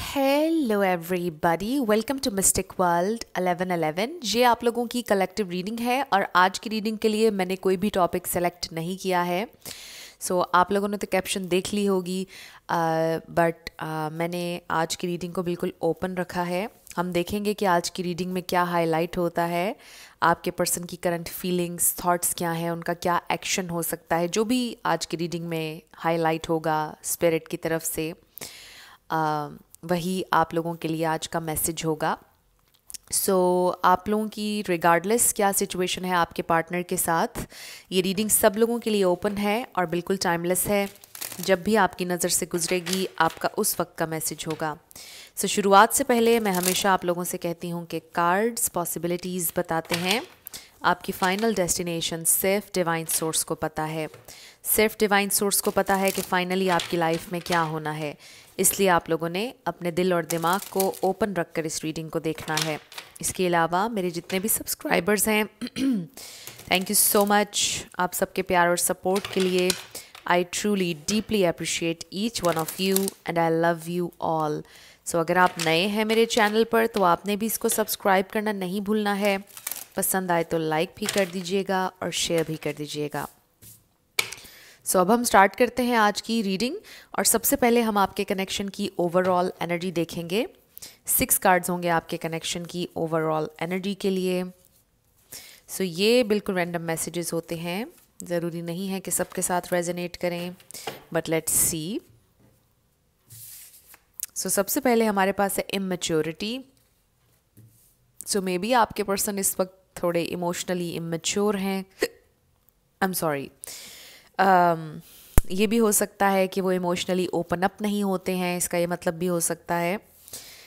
Hello everybody welcome to mystic world 1111 ये आप लोगों की कलेक्टिव रीडिंग है और आज की रीडिंग के लिए मैंने कोई भी टॉपिक सेलेक्ट नहीं किया है सो so, आप लोगों ने तो कैप्शन देख ली होगी बट uh, uh, मैंने आज की रीडिंग को बिल्कुल ओपन रखा है हम देखेंगे कि आज की रीडिंग में क्या हाईलाइट होता है आपके पर्सन की करंट फीलिंग्स थॉट्स क्या हैं उनका क्या एक्शन हो सकता है जो भी आज की रीडिंग में हाईलाइट होगा स्पिरिट की तरफ से uh, वही आप लोगों के लिए आज का मैसेज होगा सो so, आप लोगों की रिगार्डलेस क्या सिचुएशन है आपके पार्टनर के साथ ये रीडिंग सब लोगों के लिए ओपन है और बिल्कुल टाइमलेस है जब भी आपकी नज़र से गुजरेगी आपका उस वक्त का मैसेज होगा सो so, शुरुआत से पहले मैं हमेशा आप लोगों से कहती हूँ कि कार्ड्स पॉसिबिलिटीज़ बताते हैं आपकी फ़ाइनल डेस्टिनेशन सिर्फ डिवाइन सोर्स को पता है सिर्फ डिवाइन सोर्स को पता है कि फ़ाइनली आपकी लाइफ में क्या होना है इसलिए आप लोगों ने अपने दिल और दिमाग को ओपन रखकर इस रीडिंग को देखना है इसके अलावा मेरे जितने भी सब्सक्राइबर्स हैं थैंक यू सो मच आप सबके प्यार और सपोर्ट के लिए I truly deeply appreciate each one of you and I love you all so अगर आप नए हैं मेरे चैनल पर तो आपने भी इसको सब्सक्राइब करना नहीं भूलना है पसंद आए तो लाइक भी कर दीजिएगा और शेयर भी कर दीजिएगा सो so, अब हम स्टार्ट करते हैं आज की रीडिंग और सबसे पहले हम आपके कनेक्शन की ओवरऑल एनर्जी देखेंगे सिक्स कार्ड्स होंगे आपके कनेक्शन की ओवरऑल एनर्जी के लिए सो so, ये बिल्कुल रैंडम मैसेजेस होते हैं ज़रूरी नहीं है कि सबके साथ रेजनेट करें बट लेट्स सी सो सबसे पहले हमारे पास है इमेच्योरिटी सो मे बी आपके पर्सन इस वक्त थोड़े इमोशनली इमेच्योर हैं आई एम सॉरी ये भी हो सकता है कि वो इमोशनली ओपन अप नहीं होते हैं इसका ये मतलब भी हो सकता है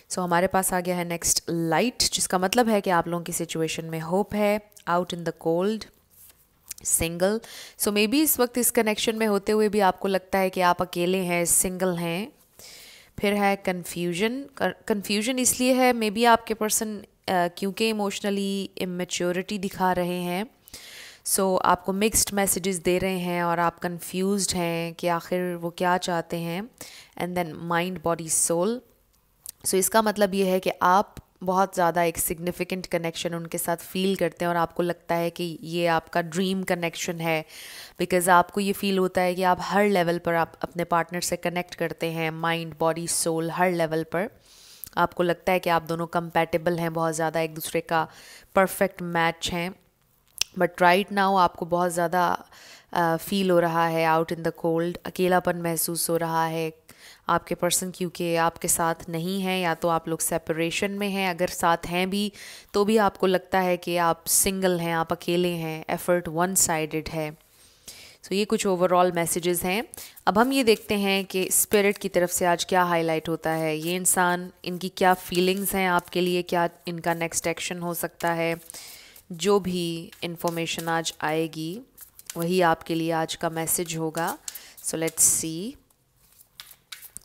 सो so, हमारे पास आ गया है नेक्स्ट लाइट जिसका मतलब है कि आप लोगों की सिचुएशन में होप है out in the cold single so maybe इस वक्त इस कनेक्शन में होते हुए भी आपको लगता है कि आप अकेले हैं सिंगल हैं फिर है कन्फ्यूजन कन्फ्यूजन इसलिए है मे बी आपके पर्सन क्योंकि इमोशनली इमेच्योरिटी दिखा रहे हैं सो so, आपको मिक्स्ड मैसेजेस दे रहे हैं और आप कंफ्यूज्ड हैं कि आखिर वो क्या चाहते हैं and then mind body soul so इसका मतलब ये है कि आप बहुत ज़्यादा एक सिग्निफिकेंट कनेक्शन उनके साथ फील करते हैं और आपको लगता है कि ये आपका ड्रीम कनेक्शन है बिकॉज़ आपको ये फील होता है कि आप हर लेवल पर आप अपने पार्टनर से कनेक्ट करते हैं माइंड बॉडी सोल हर लेवल पर आपको लगता है कि आप दोनों कंपैटिबल हैं बहुत ज़्यादा एक दूसरे का परफेक्ट मैच हैं बट राइट नाउ आपको बहुत ज़्यादा फील हो रहा है आउट इन द कोल्ड अकेलापन महसूस हो रहा है आपके पर्सन क्योंकि आपके साथ नहीं हैं या तो आप लोग सेपरेशन में हैं अगर साथ हैं भी तो भी आपको लगता है कि आप सिंगल हैं आप अकेले हैं एफर्ट वन साइडेड है सो तो so, ये कुछ ओवरऑल मैसेजेस हैं अब हम ये देखते हैं कि स्पिरिट की तरफ से आज क्या हाईलाइट होता है ये इंसान इनकी क्या फीलिंग्स हैं आपके लिए क्या इनका नेक्स्ट एक्शन हो सकता है जो भी इन्फॉर्मेशन आज आएगी वही आपके लिए आज का मैसेज होगा सो लेट्स सी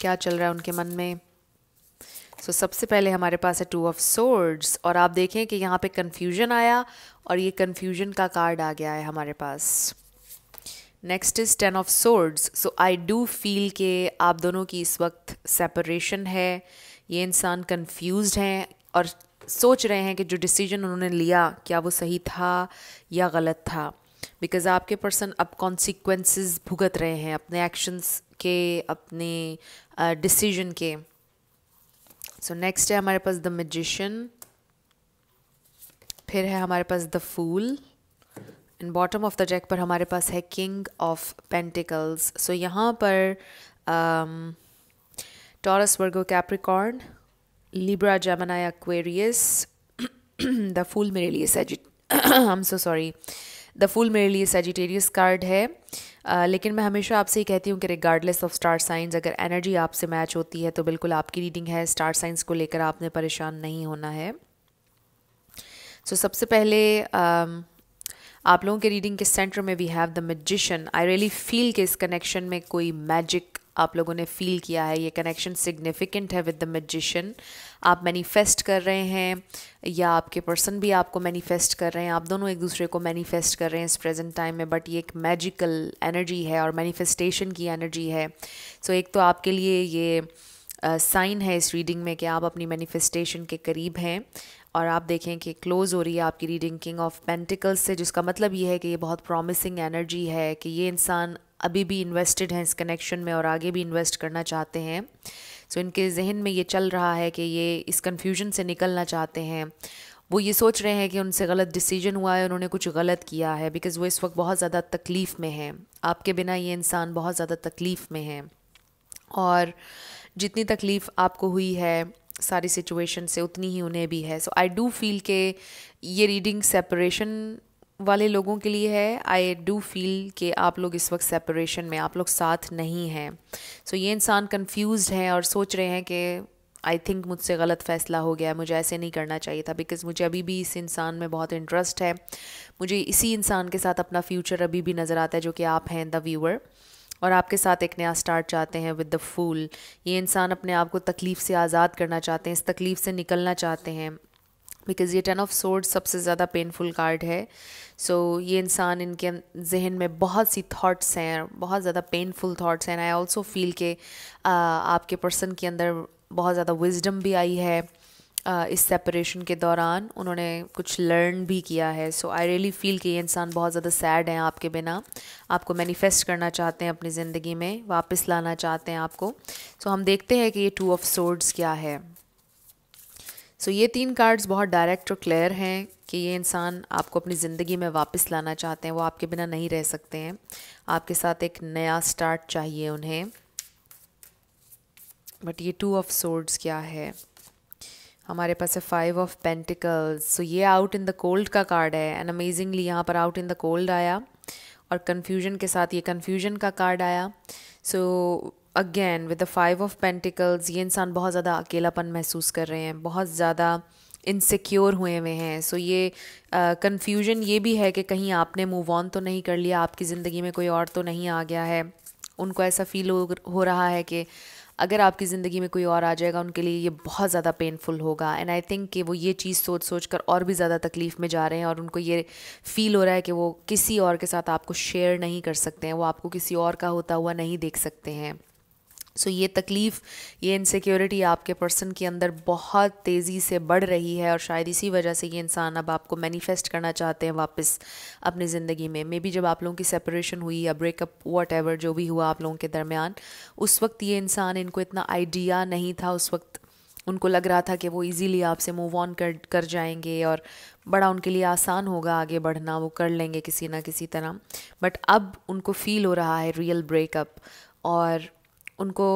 क्या चल रहा है उनके मन में सो so, सबसे पहले हमारे पास है टू ऑफ सोर्ड्स और आप देखें कि यहाँ पे कन्फ्यूजन आया और ये कन्फ्यूजन का कार्ड आ गया है हमारे पास next is ten of swords so I do feel के आप दोनों की इस वक्त सेपरेशन है ये इंसान कन्फ्यूज़ हैं और सोच रहे हैं कि जो डिसीजन उन्होंने लिया क्या वो सही था या गलत था बिकॉज आपके पर्सन अब कॉन्सिक्वेंसेस भुगत रहे हैं अपने एक्शंस के अपने डिसीजन uh, के सो so, नेक्स्ट है हमारे पास द मजिशन फिर है हमारे पास the fool and bottom of the deck पर हमारे पास है किंग ऑफ पेंटिकल्स सो यहाँ पर Taurus Virgo Capricorn Libra Gemini Aquarius the fool मेरे लिए सेजिट हम सो सॉरी द फूल मेरे लिए सेजिटेरियस कार्ड है आ, uh, लेकिन मैं हमेशा आपसे ही कहती हूँ कि रिगार्डलेस ऑफ स्टार साइंस अगर एनर्जी आपसे मैच होती है तो बिल्कुल आपकी रीडिंग है स्टार साइंस को लेकर आपने परेशान नहीं होना है सो so, सबसे पहले um, आप लोगों के रीडिंग के सेंटर में we have the magician I really feel कि इस कनेक्शन में कोई मैजिक आप लोगों ने फील किया है ये कनेक्शन सिग्निफिकेंट है विद द मजिशन आप मैनिफेस्ट कर रहे हैं या आपके पर्सन भी आपको मैनिफेस्ट कर रहे हैं आप दोनों एक दूसरे को मैनिफेस्ट कर रहे हैं इस प्रेजेंट टाइम में बट ये एक मैजिकल एनर्जी है और मैनिफेस्टेशन की एनर्जी है सो so, एक तो आपके लिए ये साइन uh, है इस रीडिंग में कि आप अपनी मैनिफेस्टेशन के करीब हैं और आप देखें कि क्लोज़ हो रही है आपकी रीडिंग किंग ऑफ पेंटिकल्स से जिसका मतलब ये है कि ये बहुत प्रॉमिसिंग एनर्जी है कि ये इंसान अभी भी इन्वेस्टेड हैं इस कनेक्शन में और आगे भी इन्वेस्ट करना चाहते हैं सो so, इनके जहन में ये चल रहा है कि ये इस कन्फ्यूजन से निकलना चाहते हैं वो ये सोच रहे हैं कि उनसे गलत डिसीजन हुआ है उन्होंने कुछ गलत किया है बिकॉज़ वो इस वक्त बहुत ज़्यादा तकलीफ़ में हैं आपके बिना ये इंसान बहुत ज़्यादा तकलीफ़ में है और जितनी तकलीफ़ आपको हुई है सारी सिचुएशन से उतनी ही उन्हें भी है सो आई डू फील के ये रीडिंग सेपरेशन वाले लोगों के लिए है आई डू फील कि आप लोग इस वक्त सेपरेशन में आप लोग साथ नहीं हैं सो so, ये इंसान कंफ्यूज हैं और सोच रहे हैं कि आई थिंक मुझसे गलत फ़ैसला हो गया मुझे ऐसे नहीं करना चाहिए था बिकॉज़ मुझे अभी भी इस इंसान में बहुत इंटरेस्ट है मुझे इसी इंसान के साथ अपना फ्यूचर अभी भी नज़र आता है जो कि आप हैं द व्यूअर और आपके साथ एक नया स्टार्ट चाहते हैं विद द फूल ये इंसान अपने आप को तकलीफ़ से आज़ाद करना चाहते हैं इस तकलीफ़ से निकलना चाहते हैं बिकॉज़ ये टेन ऑफ सोर्ड सबसे ज़्यादा पेनफुल कार्ड है सो so, ये इंसान इनके जहन में बहुत सी थाट्स हैं बहुत ज़्यादा पेनफुल थाट्स हैं आई ऑल्सो फील के आ, uh, आपके पर्सन के अंदर बहुत ज़्यादा विजडम भी आई है इस सेपरेशन के दौरान उन्होंने कुछ लर्न भी किया है सो आई रियली फील कि ये इंसान बहुत ज़्यादा सैड हैं आपके बिना आपको मैनिफेस्ट करना चाहते हैं अपनी ज़िंदगी में वापस लाना चाहते हैं आपको सो so, हम देखते हैं कि ये टू ऑफ सोर्ड्स क्या है सो so, ये तीन कार्ड्स बहुत डायरेक्ट और क्लियर हैं कि ये इंसान आपको अपनी ज़िंदगी में वापस लाना चाहते हैं वो आपके बिना नहीं रह सकते हैं आपके साथ एक नया स्टार्ट चाहिए उन्हें बट ये टू ऑफ सोर्ड्स क्या है हमारे पास है फाइव ऑफ पेंटिकल्स सो ये आउट इन द कोल्ड का कार्ड है एंड अमेजिंगली यहाँ पर आउट इन द कोल्ड आया और कन्फ्यूजन के साथ ये कन्फ्यूजन का कार्ड आया so again with the five of pentacles ये इंसान बहुत ज़्यादा अकेलापन महसूस कर रहे हैं बहुत ज़्यादा इनसिक्योर हुए हुए हैं सो so ये कन्फ्यूजन uh, ये भी है कि कहीं आपने मूव ऑन तो नहीं कर लिया आपकी ज़िंदगी में कोई और तो नहीं आ गया है उनको ऐसा फील हो, हो रहा है कि अगर आपकी ज़िंदगी में कोई और आ जाएगा उनके लिए ये बहुत ज़्यादा पेनफुल होगा एंड आई थिंक कि वो ये चीज़ सोच सोच कर और भी ज़्यादा तकलीफ़ में जा रहे हैं और उनको ये फील हो रहा है कि वो किसी और के साथ आपको शेयर नहीं कर सकते हैं वो आपको किसी और का होता हुआ नहीं देख सकते हैं सो so, ये तकलीफ़ ये इनसिक्योरिटी आपके पर्सन के अंदर बहुत तेज़ी से बढ़ रही है और शायद इसी वजह से ये इंसान अब आपको मैनिफेस्ट करना चाहते हैं वापस अपनी ज़िंदगी में मे बी जब आप लोगों की सेपरेशन हुई या ब्रेकअप वट एवर जो भी हुआ आप लोगों के दरमियान उस वक्त ये इंसान इनको इतना आइडिया नहीं था उस वक्त उनको लग रहा था कि वो इजीली आपसे मूव ऑन कर कर जाएंगे और बड़ा उनके लिए आसान होगा आगे बढ़ना वो कर लेंगे किसी ना किसी तरह बट अब उनको फील हो रहा है रियल ब्रेकअप और उनको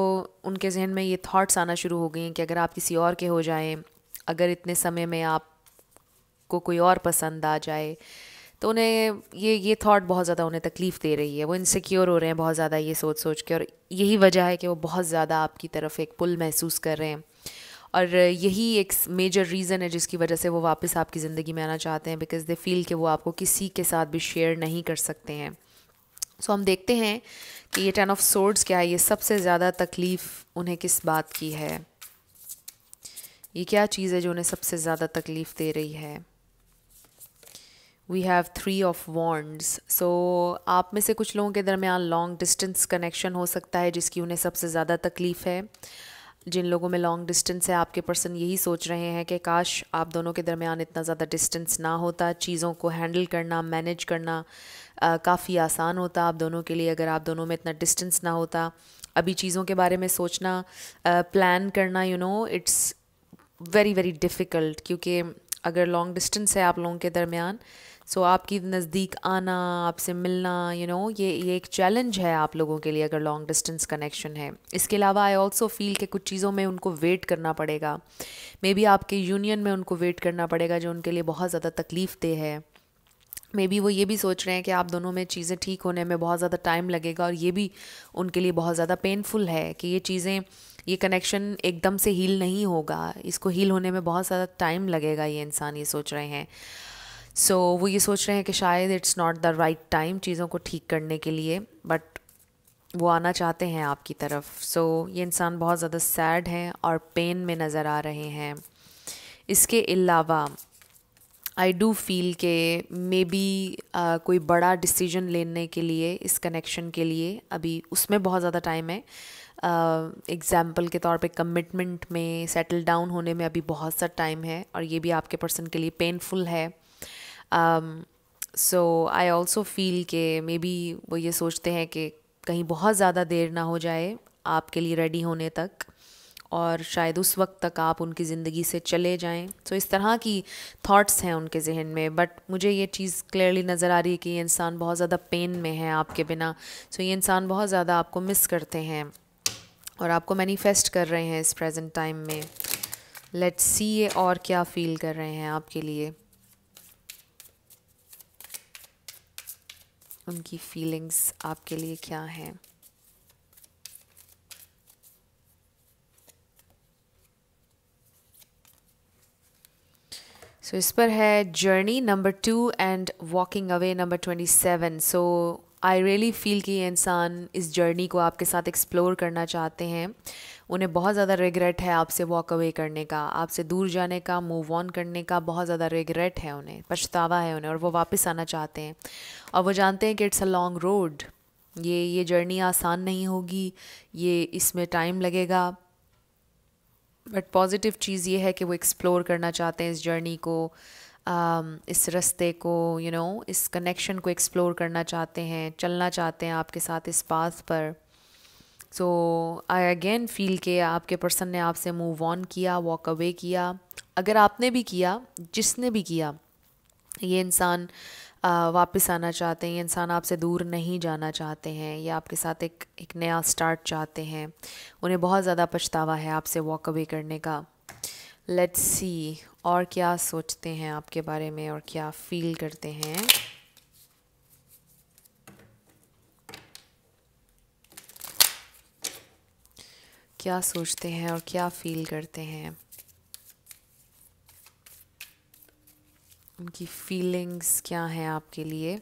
उनके जहन में ये थाट्स आना शुरू हो गए हैं कि अगर आप किसी और के हो जाएं अगर इतने समय में आप को कोई और पसंद आ जाए तो उन्हें ये ये थॉट बहुत ज़्यादा उन्हें तकलीफ़ दे रही है वो इनसिक्योर हो रहे हैं बहुत ज़्यादा ये सोच सोच के और यही वजह है कि वो बहुत ज़्यादा आपकी तरफ एक पुल महसूस कर रहे हैं और यही एक मेजर रीज़न है जिसकी वजह से वो वापस आपकी ज़िंदगी में आना चाहते हैं बिकॉज़ दे फील कि वो आपको किसी के साथ भी शेयर नहीं कर सकते हैं सो so, हम देखते हैं कि ये टेन ऑफ सोर्ड्स क्या है ये सबसे ज़्यादा तकलीफ़ उन्हें किस बात की है ये क्या चीज़ है जो उन्हें सबसे ज़्यादा तकलीफ़ दे रही है we have three of wands so आप में से कुछ लोगों के दरमियान लॉन्ग डिस्टेंस कनेक्शन हो सकता है जिसकी उन्हें सबसे ज़्यादा तकलीफ़ है जिन लोगों में लॉन्ग डिस्टेंस है आपके पर्सन यही सोच रहे हैं कि काश आप दोनों के दरमियान इतना ज़्यादा डिस्टेंस ना होता चीज़ों को हैंडल करना मैनेज करना काफ़ी आसान होता आप दोनों के लिए अगर आप दोनों में इतना डिस्टेंस ना होता अभी चीज़ों के बारे में सोचना प्लान करना you know it's very very difficult क्योंकि अगर लॉन्ग डिस्टेंस है आप लोगों के दरमियान सो so, आपकी नज़दीक आना आपसे मिलना यू you नो know, ये ये एक चैलेंज है आप लोगों के लिए अगर लॉन्ग डिस्टेंस कनेक्शन है इसके अलावा आई ऑल्सो फील कि कुछ चीज़ों में उनको वेट करना पड़ेगा मे बी आपके यूनियन में उनको वेट करना पड़ेगा जो उनके लिए बहुत ज़्यादा तकलीफ़ दे है मे बी वो ये भी सोच रहे हैं कि आप दोनों में चीज़ें ठीक होने में बहुत ज़्यादा टाइम लगेगा और ये भी उनके लिए बहुत ज़्यादा पेनफुल है कि ये चीज़ें ये कनेक्शन एकदम से हील नहीं होगा इसको हील होने में बहुत ज़्यादा टाइम लगेगा ये इंसान ये सोच रहे हैं सो so, वो ये सोच रहे हैं कि शायद it's not the right time चीज़ों को ठीक करने के लिए बट वो आना चाहते हैं आपकी तरफ सो so, ये इंसान बहुत ज़्यादा सैड हैं और पेन में नज़र आ रहे हैं इसके अलावा आई डू फील के मे बी uh, कोई बड़ा डिसीजन लेने के लिए इस कनेक्शन के लिए अभी उसमें बहुत ज़्यादा टाइम है एग्ज़ाम्पल uh, के तौर पे कमिटमेंट में सेटल डाउन होने में अभी बहुत सा टाइम है और ये भी आपके पर्सन के लिए पेनफुल है सो आई ऑल्सो फील के मे बी वो ये सोचते हैं कि कहीं बहुत ज़्यादा देर ना हो जाए आपके लिए रेडी होने तक और शायद उस वक्त तक आप उनकी ज़िंदगी से चले जाएं सो so, इस तरह की थॉट्स हैं उनके जहन में बट मुझे ये चीज़ क्लियरली नज़र आ रही है कि ये इंसान बहुत ज़्यादा पेन में है आपके बिना सो so, ये इंसान बहुत ज़्यादा आपको मिस करते हैं और आपको मैनिफेस्ट कर रहे हैं इस प्रेजेंट टाइम में लेट सी ये और क्या फील कर रहे हैं आपके लिए उनकी फीलिंग्स आपके लिए क्या हैं सो इस पर है journey number two and walking away number twenty seven so I really feel कि ये इंसान इस जर्नी को आपके साथ एक्सप्लोर करना चाहते हैं उन्हें बहुत ज़्यादा रिग्रेट है आपसे वॉक अवे करने का आपसे दूर जाने का मूव ऑन करने का बहुत ज़्यादा रिग्रेट है उन्हें पछतावा है उन्हें और वो वापस आना चाहते हैं और वो जानते हैं कि इट्स अ लॉन्ग रोड ये ये जर्नी आसान नहीं होगी ये इसमें टाइम लगेगा बट पॉजिटिव चीज़ ये है कि वो एक्सप्लोर करना चाहते हैं इस जर्नी को um, इस रस्ते को यू you नो know, इस कनेक्शन को एक्सप्लोर करना चाहते हैं चलना चाहते हैं आपके साथ इस पाथ पर सो आई अगेन फील के आपके पर्सन ने आपसे मूव ऑन किया वॉक अवे किया अगर आपने भी किया जिसने भी किया ये इंसान वापस आना चाहते हैं इंसान आपसे दूर नहीं जाना चाहते हैं या आपके साथ एक एक नया स्टार्ट चाहते हैं उन्हें बहुत ज़्यादा पछतावा है आपसे वॉक अवे करने का लेट्स सी और क्या सोचते हैं आपके बारे में और क्या फील करते हैं क्या सोचते हैं और क्या फील करते हैं उनकी फीलिंग्स क्या हैं आपके लिए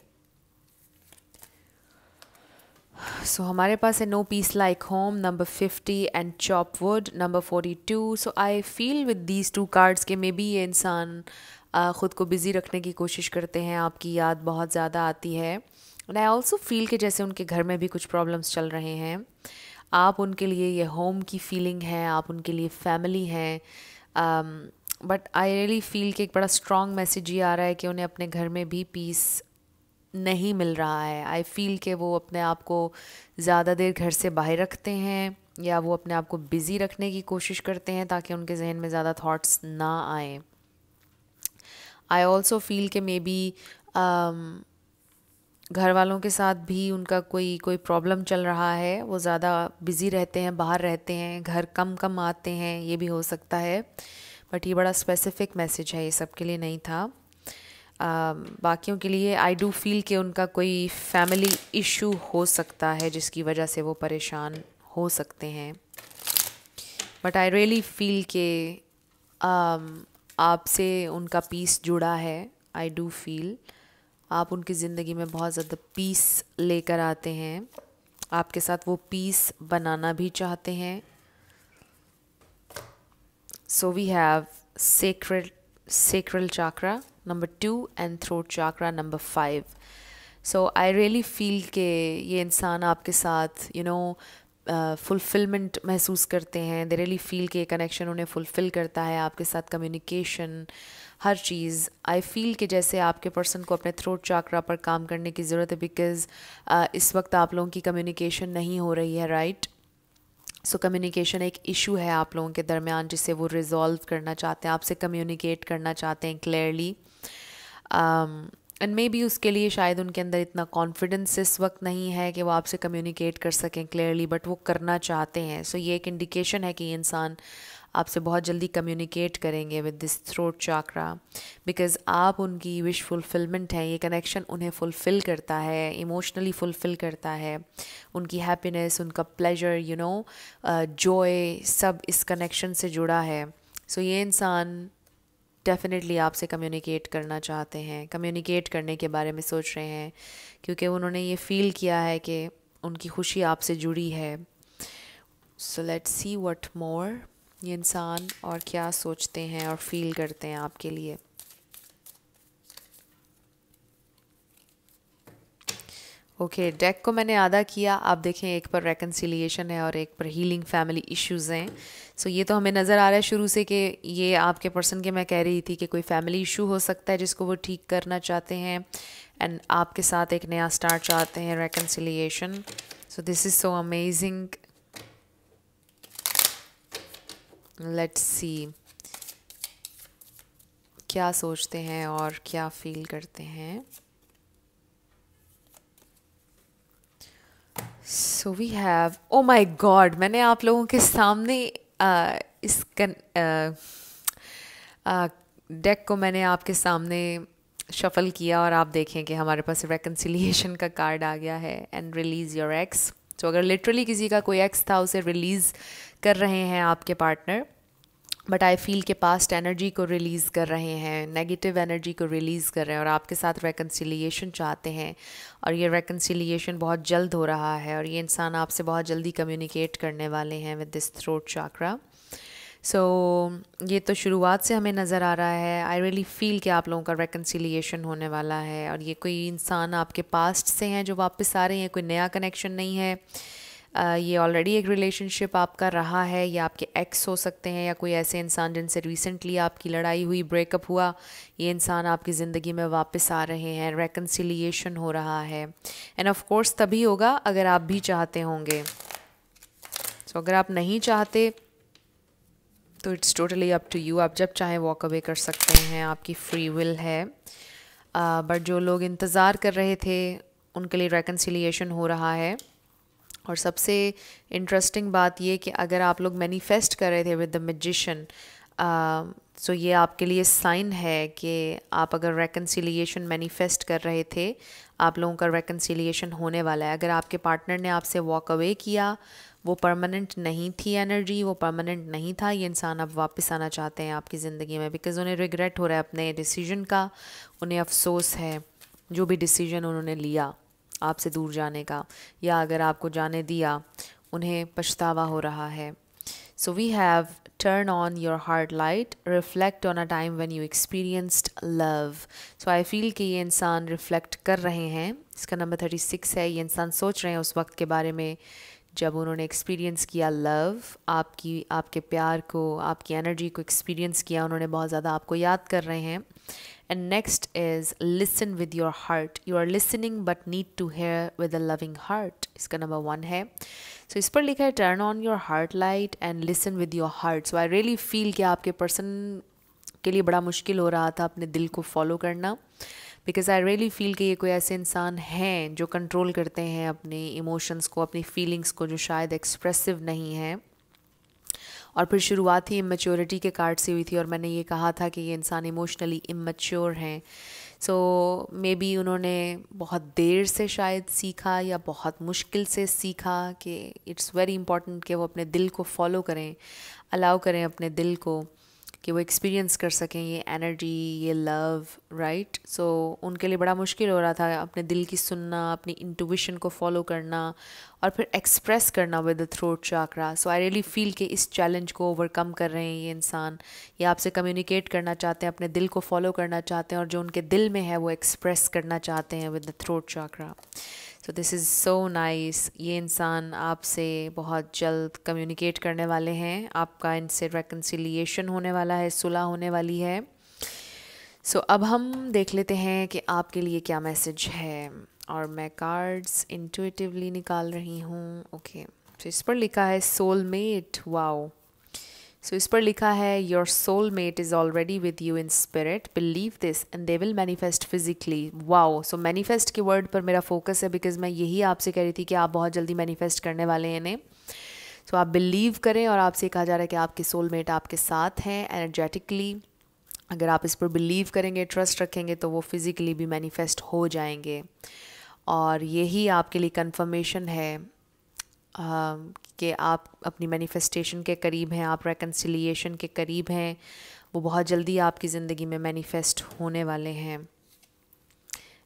सो so, हमारे पास है no peace like home number fifty and chop wood number forty two so I feel with these two cards के मे बी ये इंसान ख़ुद को बिज़ी रखने की कोशिश करते हैं आपकी याद बहुत ज़्यादा आती है एंड आई ऑल्सो फील कि जैसे उनके घर में भी कुछ प्रॉब्लम्स चल रहे हैं आप उनके लिए ये होम की फीलिंग है आप उनके लिए फैमिली हैं बट आई रियली फील कि एक बड़ा स्ट्रॉन्ग मैसेज ये आ रहा है कि उन्हें अपने घर में भी पीस नहीं मिल रहा है आई फील कि वो अपने आप को ज़्यादा देर घर से बाहर रखते हैं या वो अपने आप को बिज़ी रखने की कोशिश करते हैं ताकि उनके जहन में ज़्यादा थाट्स ना आए आई ऑल्सो फील कि मे बी um, घर वालों के साथ भी उनका कोई कोई प्रॉब्लम चल रहा है वो ज़्यादा बिज़ी रहते हैं बाहर रहते हैं घर कम कम आते हैं ये भी हो सकता है बट ये बड़ा स्पेसिफिक मैसेज है ये सब के लिए नहीं था um, बाकियों के लिए आई डू फील कि उनका कोई फैमिली इशू हो सकता है जिसकी वजह से वो परेशान हो सकते हैं बट आई रियली फील के आपसे उनका पीस जुड़ा है आई डू फील आप उनकी ज़िंदगी में बहुत ज़्यादा पीस लेकर आते हैं आपके साथ वो पीस बनाना भी चाहते हैं So we have sacral sacral chakra number 2 and throat chakra number 5. So I really feel के ये इंसान आपके साथ you know फुलफिलमेंट uh, महसूस करते हैं दे रियली फील के कनेक्शन उन्हें फुलफिल करता है आपके साथ कम्युनिकेशन हर चीज़ आई फील के जैसे आपके पर्सन को अपने थ्रोट चाकरा पर काम करने की ज़रूरत है बिकॉज़ uh, इस वक्त आप लोगों की कम्युनिकेशन नहीं हो रही है राइट सो so, कम्युनिकेशन एक इशू है आप लोगों के दरमियान जिसे वो रिजॉल्व करना चाहते हैं आपसे कम्युनिकेट करना चाहते हैं क्लियरली एंड मे बी उसके लिए शायद उनके अंदर इतना कॉन्फिडेंस इस वक्त नहीं है कि वो आपसे कम्युनिकेट कर सकें क्लियरली बट वो करना चाहते हैं सो so, ये एक इंडिकेशन है कि इंसान आपसे बहुत जल्दी कम्युनिकेट करेंगे with this throat chakra because आप उनकी विश फुलफिलमेंट हैं ये कनेक्शन उन्हें फुलफ़िल करता है इमोशनली फुलफ़िल करता है उनकी हैप्पीनेस उनका प्लेजर यू नो जॉय सब इस कनेक्शन से जुड़ा है सो so, ये इंसान डेफिनेटली आपसे कम्युनिकेट करना चाहते हैं कम्युनिकेट करने के बारे में सोच रहे हैं क्योंकि उन्होंने ये फील किया है कि उनकी खुशी आपसे जुड़ी है सो लेट्स सी वट मोर ये इंसान और क्या सोचते हैं और फील करते हैं आपके लिए ओके okay, डेक को मैंने आधा किया आप देखें एक पर रेकन्सिलियेशन है और एक पर हीलिंग फैमिली इश्यूज हैं सो so, ये तो हमें नज़र आ रहा है शुरू से कि ये आपके पर्सन के मैं कह रही थी कि कोई फैमिली इशू हो सकता है जिसको वो ठीक करना चाहते हैं एंड आपके साथ एक नया स्टार्ट चाहते हैं reconciliation so this is so amazing let's see क्या सोचते हैं और क्या फील करते हैं so we have oh my god मैंने आप लोगों के सामने uh, इस कन, uh, uh, डेक को मैंने आपके सामने शफल किया और आप देखें कि हमारे पास रेकन्सिलियेशन का कार्ड आ गया है एंड रिलीज़ योर एक्स तो अगर लिटरली किसी का कोई एक्स था उसे रिलीज़ कर रहे हैं आपके पार्टनर बट आई फील के पास्ट एनर्जी को रिलीज़ कर रहे हैं नेगेटिव एनर्जी को रिलीज़ कर रहे हैं और आपके साथ रेकन्सिलियेशन चाहते हैं और ये रेकन्सिलियेशन बहुत जल्द हो रहा है और ये इंसान आपसे बहुत जल्दी कम्युनिकेट करने वाले हैं with this throat chakra so so, ये तो शुरुआत से हमें नज़र आ रहा है आई रियली फ़ील कि आप लोगों का रेकन्सिलियेशन होने वाला है और ये कोई इंसान आपके पास्ट से हैं जो वापस आ रहे हैं कोई नया कनेक्शन नहीं है ये ऑलरेडी एक रिलेशनशिप आपका रहा है या आपके एक्स हो सकते हैं या कोई ऐसे इंसान जिनसे रिसेंटली आपकी लड़ाई हुई ब्रेकअप हुआ ये इंसान आपकी ज़िंदगी में वापस आ रहे हैं रेकन्सिलियेशन हो रहा है एंड ऑफ कोर्स तभी होगा अगर आप भी चाहते होंगे सो so, अगर आप नहीं चाहते तो it's totally up to you आप जब चाहें वॉक अवे कर सकते हैं आपकी फ्री विल है बट uh, जो लोग इंतज़ार कर रहे थे उनके लिए रेकन्सिलियेशन हो रहा है और सबसे इंटरेस्टिंग बात यह कि अगर आप लोग मैनिफेस्ट कर रहे थे विद द मजिशन सो ये आपके लिए साइन है कि आप अगर रेकन्सिलियेशन मैनिफेस्ट कर रहे थे आप लोगों का रेकन्सिलियेशन होने वाला है अगर आपके पार्टनर ने आपसे वॉक अवे किया वो परमानेंट नहीं थी एनर्जी वो परमानेंट नहीं था ये इंसान अब वापस आना चाहते हैं आपकी ज़िंदगी में बिकॉज़ उन्हें रिग्रेट हो रहा है अपने डिसीजन का उन्हें अफसोस है जो भी डिसीजन उन्होंने लिया आपसे दूर जाने का या अगर आपको जाने दिया उन्हें पछतावा हो रहा है so we have turn on your heart light reflect on a time when you experienced love so I feel कि ये इंसान रिफ्लेक्ट कर रहे हैं इसका नंबर थर्टी सिक्स है ये इंसान सोच रहे हैं उस वक्त के बारे में जब उन्होंने एक्सपीरियंस किया लव आपकी आपके प्यार को आपकी एनर्जी को एक्सपीरियंस किया उन्होंने बहुत ज़्यादा आपको याद कर रहे हैं And next is listen with your heart. You are listening but need to hear with a loving heart. इसका नंबर वन है सो इस पर लिखा है turn on your heart light and listen with your heart so I really feel कि आपके person के लिए बड़ा मुश्किल हो रहा था अपने दिल को फॉलो करना बिकॉज आई रियली फील कि ये कोई ऐसे इंसान हैं जो कंट्रोल करते हैं अपने इमोशंस को अपनी फीलिंग्स को जो शायद एक्सप्रेसिव नहीं है और फिर शुरुआत ही इमेच्योरिटी के कार्ड से हुई थी और मैंने ये कहा था कि ये इंसान इमोशनली इमेच्योर हैं सो मे बी उन्होंने बहुत देर से शायद सीखा या बहुत मुश्किल से सीखा कि इट्स वेरी इंपॉर्टेंट कि वो अपने दिल को फॉलो करें अलाउ करें अपने दिल को कि वो एक्सपीरियंस कर सकें ये एनर्जी ये लव राइट सो उनके लिए बड़ा मुश्किल हो रहा था अपने दिल की सुनना अपनी इंटूविशन को फॉलो करना और फिर एक्सप्रेस करना with the throat chakra so I really feel कि इस चैलेंज को ओवरकम कर रहे हैं ये इंसान ये आपसे कम्युनिकेट करना चाहते हैं अपने दिल को फॉलो करना चाहते हैं और जो उनके दिल में है वो एक्सप्रेस करना चाहते हैं with the throat chakra so this is so nice ये इंसान आपसे बहुत जल्द कम्युनिकेट करने वाले हैं आपका इनसे रेकन्सिलिएशन होने वाला है सुलह होने वाली है सो so, अब हम देख लेते हैं कि आपके लिए क्या मैसेज है और मैं कार्ड्स इंटुइटिवली निकाल रही हूँ ओके okay. तो इस पर लिखा है सोलमेट वाओ सो इस पर लिखा है your soul mate is already with you in spirit believe this and they will manifest physically wow so manifest के वर्ड पर मेरा फोकस है बिकॉज मैं यही आपसे कह रही थी कि आप बहुत जल्दी मैनिफेस्ट करने वाले हैं इन्हें सो so, आप बिलीव करें और आपसे कहा जा रहा है कि आपके सोल मेट आपके साथ हैं एनर्जेटिकली अगर आप इस पर बिलीव करेंगे ट्रस्ट रखेंगे तो वो फिज़िकली भी मैनिफेस्ट हो जाएंगे और यही आपके लिए कन्फर्मेशन है Um, कि आप अपनी मैनिफेस्टेशन के करीब हैं आप रेकन्सिलिएशन के करीब हैं वो बहुत जल्दी आपकी ज़िंदगी में मैनिफेस्ट होने वाले हैं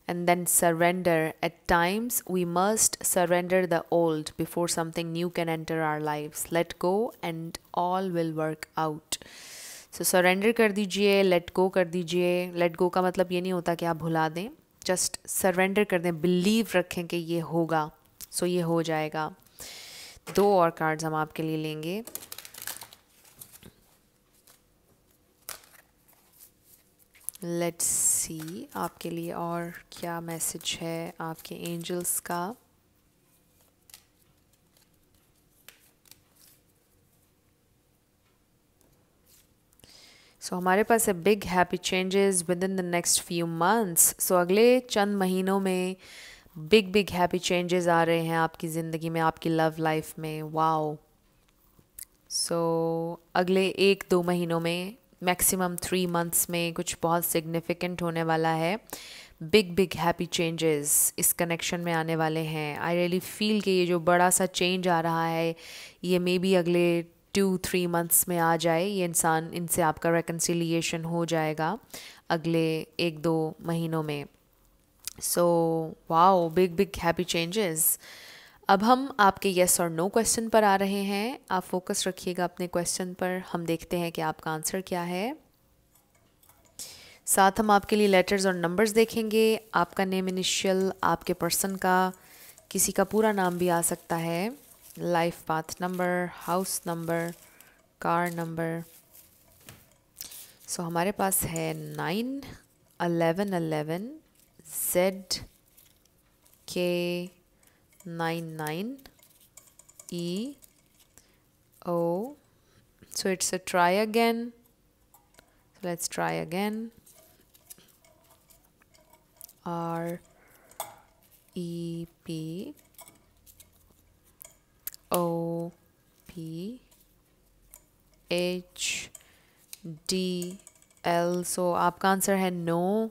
and then surrender at times we must surrender the old before something new can enter our life let go and all will work out so surrender कर दीजिए लेट गो कर दीजिए लेट गो का मतलब ये नहीं होता कि आप भुला दें जस्ट सरेंडर कर दें बिलीव रखें कि ये होगा सो so, ये हो जाएगा दो और कार्ड्स हम आपके लिए लेंगे लेट्स सी आपके लिए और क्या मैसेज है आपके एंजल्स का सो so, हमारे पास है big happy changes within the next few months so अगले चंद महीनों में बिग बिग हैप्पी चेंजेस आ रहे हैं आपकी ज़िंदगी में आपकी लव लाइफ में वाओ सो so, अगले एक दो महीनों में मैक्सिमम थ्री मंथ्स में कुछ बहुत सिग्निफिकेंट होने वाला है बिग बिग हैप्पी चेंजेस इस कनेक्शन में आने वाले हैं आई रियली फील कि ये जो बड़ा सा चेंज आ रहा है ये मे बी अगले टू थ्री मंथ्स में आ जाए ये इंसान इनसे आपका रेकन्सिलिएशन हो जाएगा अगले एक दो महीनों में so wow big big happy changes अब हम आपके येस और नो क्वेश्चन पर आ रहे हैं आप फोकस रखिएगा अपने क्वेश्चन पर हम देखते हैं कि आपका आंसर क्या है साथ हम आपके लिए लेटर्स और नंबर्स देखेंगे आपका नेम इनिशियल आपके पर्सन का किसी का पूरा नाम भी आ सकता है life path number house number car number so हमारे पास है nine eleven eleven ZK99E O. So it's a try again. So let's try again. R E P O P H D L. So आपका answer had no.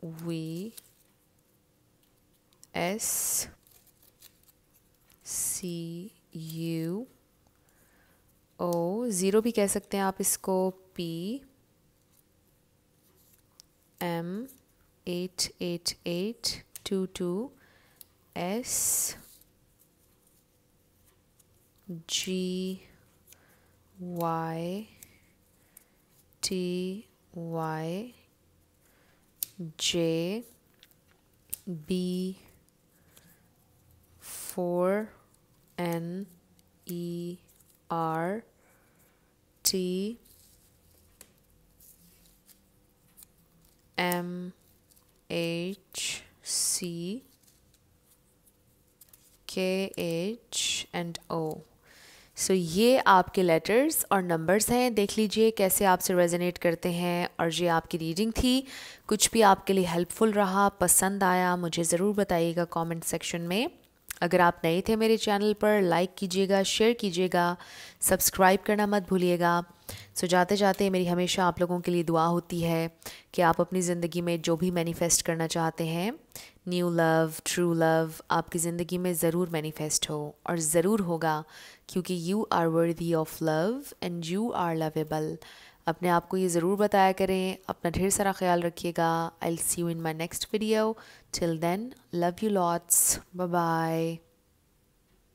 V S C U O zero भी कह सकते हैं आप इसको P M eight eight eight two two S G Y T Y J B 4 N E R T M H C K H and O so so, ये आपके letters और numbers हैं देख लीजिए कैसे आपसे रेजोनेट करते हैं और ये आपकी रीडिंग थी कुछ भी आपके लिए हेल्पफुल रहा पसंद आया मुझे ज़रूर बताइएगा कमेंट सेक्शन में अगर आप नए थे मेरे चैनल पर लाइक कीजिएगा शेयर कीजिएगा सब्सक्राइब करना मत भूलिएगा सो जाते जाते मेरी हमेशा आप लोगों के लिए दुआ होती है कि आप अपनी ज़िंदगी में जो भी मैनिफेस्ट करना चाहते हैं न्यू लव ट्रू लव आपकी ज़िंदगी में ज़रूर मैनिफेस्ट हो और ज़रूर होगा क्योंकि you are worthy of love and you are lovable अपने आप को ये ज़रूर बताया करें अपना ढेर सारा ख्याल रखिएगा I see you in my next video Till then, love you lots. Bye bye.